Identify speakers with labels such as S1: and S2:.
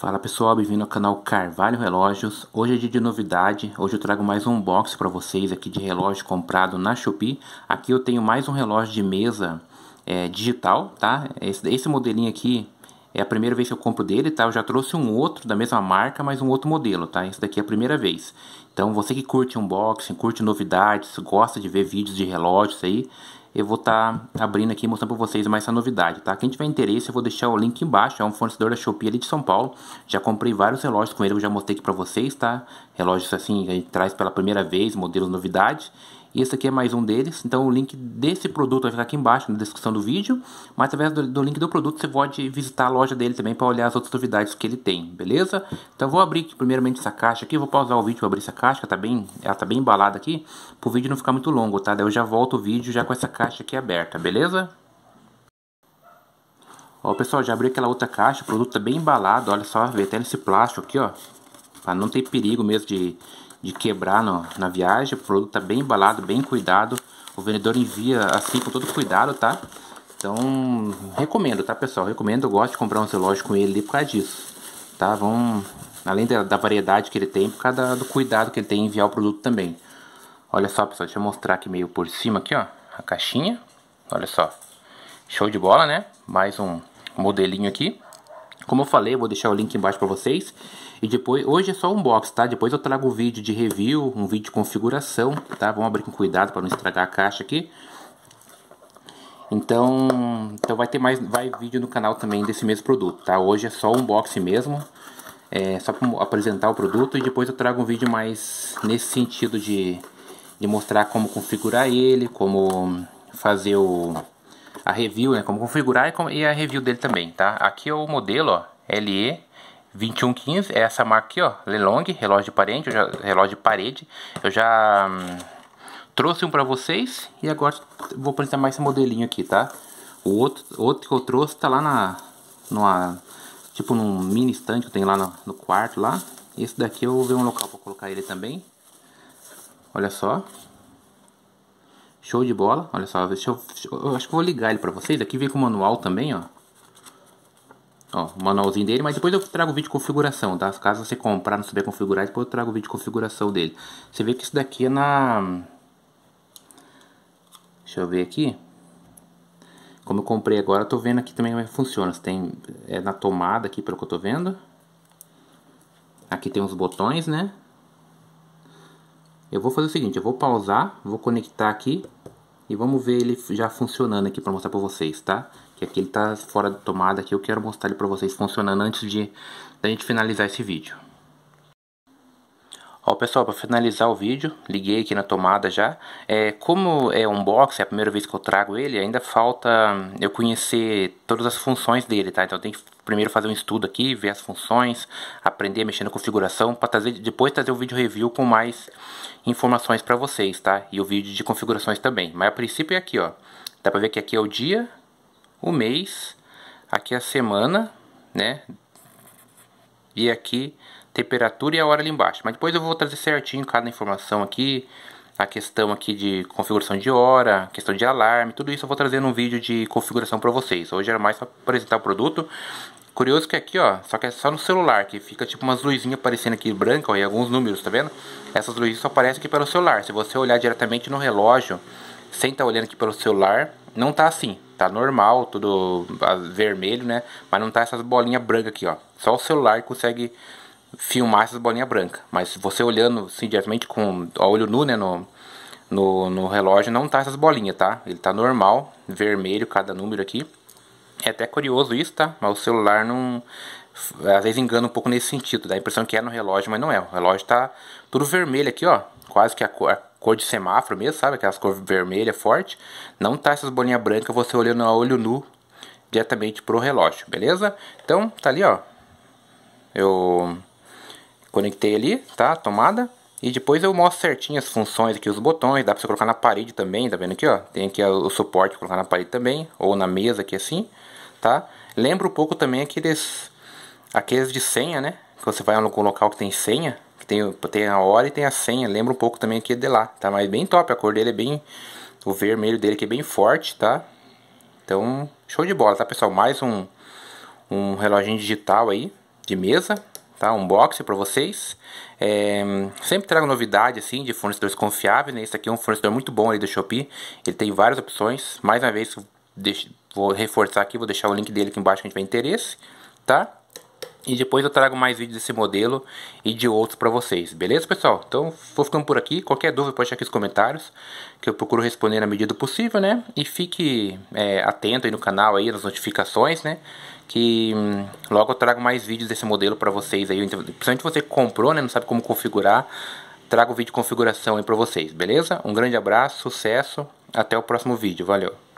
S1: Fala pessoal, bem-vindo ao canal Carvalho Relógios. Hoje é dia de novidade, hoje eu trago mais um unboxing para vocês aqui de relógio comprado na Shopee. Aqui eu tenho mais um relógio de mesa é, digital, tá? Esse, esse, modelinho aqui é a primeira vez que eu compro dele, tá? Eu já trouxe um outro da mesma marca, mas um outro modelo, tá? Esse daqui é a primeira vez. Então você que curte unboxing, curte novidades, gosta de ver vídeos de relógios aí, eu vou estar tá abrindo aqui mostrando para vocês mais essa novidade, tá? Quem tiver interesse, eu vou deixar o link embaixo, é um fornecedor da Shopee ali de São Paulo. Já comprei vários relógios com ele, eu já mostrei aqui para vocês, tá? Relógios assim, a gente traz pela primeira vez, modelos novidade. E esse aqui é mais um deles. Então o link desse produto vai ficar aqui embaixo na descrição do vídeo. Mas através do, do link do produto você pode visitar a loja dele também para olhar as outras novidades que ele tem, beleza? Então vou abrir aqui, primeiramente essa caixa aqui. Vou pausar o vídeo para abrir essa caixa, tá bem, ela tá bem embalada aqui. Para o vídeo não ficar muito longo, tá? Daí eu já volto o vídeo já com essa caixa aqui aberta, beleza? Ó, pessoal, já abri aquela outra caixa, o produto tá bem embalado, olha só, veio até nesse plástico aqui, ó. Pra não ter perigo mesmo de, de quebrar no, na viagem. O produto está bem embalado, bem cuidado. O vendedor envia assim com todo cuidado, tá? Então, recomendo, tá, pessoal? Recomendo, eu gosto de comprar um relógio com ele por causa disso, tá? Vamos, além da, da variedade que ele tem, por causa do cuidado que ele tem em enviar o produto também. Olha só, pessoal, deixa eu mostrar aqui meio por cima aqui, ó, a caixinha. Olha só, show de bola, né? Mais um modelinho aqui. Como eu falei, eu vou deixar o link embaixo para vocês. E depois, hoje é só um box, tá? Depois eu trago um vídeo de review, um vídeo de configuração, tá? Vamos abrir com cuidado para não estragar a caixa aqui. Então, então vai ter mais vai vídeo no canal também desse mesmo produto, tá? Hoje é só um box mesmo. É só para apresentar o produto e depois eu trago um vídeo mais nesse sentido de, de mostrar como configurar ele, como fazer o a review, né, como configurar e, como, e, a review dele também, tá? Aqui é o modelo, ó, LE 2115, é essa marca aqui, ó, Lelong, relógio de parede, já, relógio de parede. Eu já hum, trouxe um para vocês e agora vou apresentar mais esse modelinho aqui, tá? O outro, outro que eu trouxe tá lá na numa tipo num mini stand que eu tenho lá no, no quarto lá. Esse daqui eu vou ver um local para colocar ele também. Olha só, Show de bola. Olha só, deixa eu, eu acho que vou ligar ele pra vocês. Aqui vem com o manual também, ó. Ó, o manualzinho dele, mas depois eu trago o vídeo de configuração, tá? Caso você comprar, não souber configurar, depois eu trago o vídeo de configuração dele. Você vê que isso daqui é na... Deixa eu ver aqui. Como eu comprei agora, eu tô vendo aqui também como é que funciona. Você tem... É na tomada aqui, pelo que eu tô vendo. Aqui tem os botões, né? Eu vou fazer o seguinte, eu vou pausar, vou conectar aqui e vamos ver ele já funcionando aqui para mostrar para vocês, tá? Que aqui ele tá fora da tomada aqui, eu quero mostrar ele para vocês funcionando antes de da gente finalizar esse vídeo. Ó pessoal, para finalizar o vídeo, liguei aqui na tomada já. É, como é um box, é a primeira vez que eu trago ele, ainda falta eu conhecer todas as funções dele, tá? Então tem que primeiro fazer um estudo aqui, ver as funções, aprender a mexer na configuração, para trazer, depois trazer o vídeo review com mais informações para vocês, tá? E o vídeo de configurações também. Mas a princípio é aqui, ó. Dá para ver que aqui é o dia, o mês, aqui é a semana, né? E aqui temperatura e a hora ali embaixo. Mas depois eu vou trazer certinho cada informação aqui, a questão aqui de configuração de hora, questão de alarme, tudo isso eu vou trazer num vídeo de configuração para vocês. Hoje era mais para apresentar o produto. Curioso que aqui, ó, só que é só no celular, que fica tipo umas luzinhas aparecendo aqui branca, ó, e alguns números, tá vendo? Essas luzes só aparecem aqui pelo celular. Se você olhar diretamente no relógio, sem estar tá olhando aqui pelo celular, não tá assim. Tá normal, tudo ah, vermelho, né? Mas não tá essas bolinhas brancas aqui, ó. Só o celular consegue filmar essas bolinhas brancas. Mas você olhando assim, diretamente com o olho nu, né, no, no, no, relógio, não tá essas bolinhas, tá? Ele tá normal, vermelho cada número aqui. É até curioso isso, tá? Mas o celular não... Às vezes engana um pouco nesse sentido. Dá a impressão que é no relógio, mas não é. O relógio tá tudo vermelho aqui, ó. Quase que a cor, a cor de semáforo mesmo, sabe? Aquelas cores vermelhas forte. Não tá essas bolinhas brancas você olhando a olho nu diretamente pro relógio, beleza? Então, tá ali, ó. Eu Conectei ali, tá? Tomada. E depois eu mostro certinho as funções aqui, os botões. Dá pra você colocar na parede também, tá vendo aqui, ó? Tem aqui o suporte pra colocar na parede também. Ou na mesa aqui assim, tá? Lembra um pouco também aqueles... Aqueles de senha, né? Que você vai em algum local que tem senha. Que tem, tem a hora e tem a senha. Lembra um pouco também aqui de lá, tá? Mas bem top, a cor dele é bem... O vermelho dele aqui é bem forte, tá? Então, show de bola, tá pessoal? Mais um, um reloginho digital aí, de mesa, tá? Um unboxing para vocês. É, sempre trago novidade assim de fornecedores confiáveis, né? Esse aqui é um fornecedor muito bom ali do Shopee. Ele tem várias opções. Mais uma vez, deixo, vou reforçar aqui, vou deixar o link dele aqui embaixo que a gente ter interesse, tá? E depois eu trago mais vídeos desse modelo e de outros para vocês, beleza pessoal? Então vou ficando por aqui, qualquer dúvida pode deixar aqui nos comentários, que eu procuro responder na medida possível, né? E fique é, atento aí no canal aí, nas notificações, né? Que hum, logo eu trago mais vídeos desse modelo para vocês aí, principalmente você comprou, né? Não sabe como configurar, trago vídeo de configuração aí para vocês, beleza? Um grande abraço, sucesso, até o próximo vídeo, valeu!